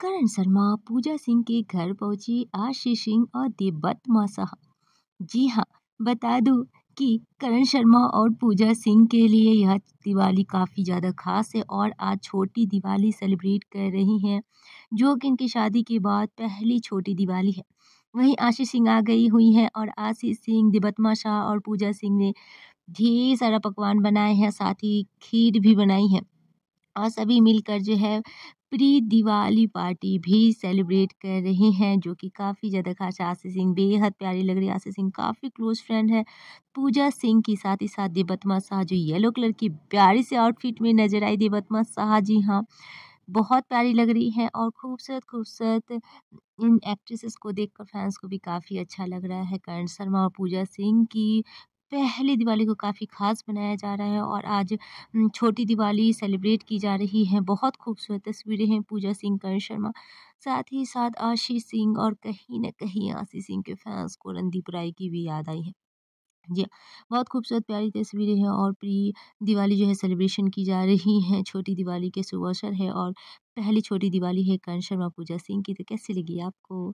करण शर्मा पूजा सिंह के घर पहुंची आशीष सिंह और देवत मौसाहा जी हाँ बता दूँ कि करण शर्मा और पूजा सिंह के लिए यह दिवाली काफ़ी ज़्यादा खास है और आज छोटी दिवाली सेलिब्रेट कर रही हैं जो कि इनकी शादी के बाद पहली छोटी दिवाली है वहीं आशीष सिंह आ गई हुई हैं और आशीष सिंह दिबत्मा शाह और पूजा सिंह ने ढेर सारा पकवान बनाए हैं साथ ही खीर भी बनाई है और सभी मिलकर जो है प्री दिवाली पार्टी भी सेलिब्रेट कर रहे हैं जो कि काफ़ी ज़्यादा खास है आशीष सिंह बेहद प्यारी लग रही है आशीष सिंह काफ़ी क्लोज फ्रेंड है पूजा सिंह के साथ ही साथ देवत्मा शाह जो येलो कलर की प्यारी से आउटफिट में नजर आई देवत्मा शाह जी हाँ बहुत प्यारी लग रही हैं और खूबसूरत खूबसूरत इन एक्ट्रेसेस को देखकर फैंस को भी काफ़ी अच्छा लग रहा है करण शर्मा और पूजा सिंह की पहली दिवाली को काफ़ी ख़ास बनाया जा रहा है और आज छोटी दिवाली सेलिब्रेट की जा रही है बहुत खूबसूरत तस्वीरें हैं पूजा सिंह करण शर्मा साथ ही साथ आशीष सिंह और कहीं ना कहीं आशीष सिंह के फैंस को रणदीप राय की भी याद आई है जी हाँ, बहुत खूबसूरत प्यारी तस्वीरें हैं और प्री दिवाली जो है सेलिब्रेशन की जा रही हैं छोटी दिवाली के शुभ अवसर है और पहली छोटी दिवाली है करण शर्मा पूजा सिंह की तो कैसी लगी आपको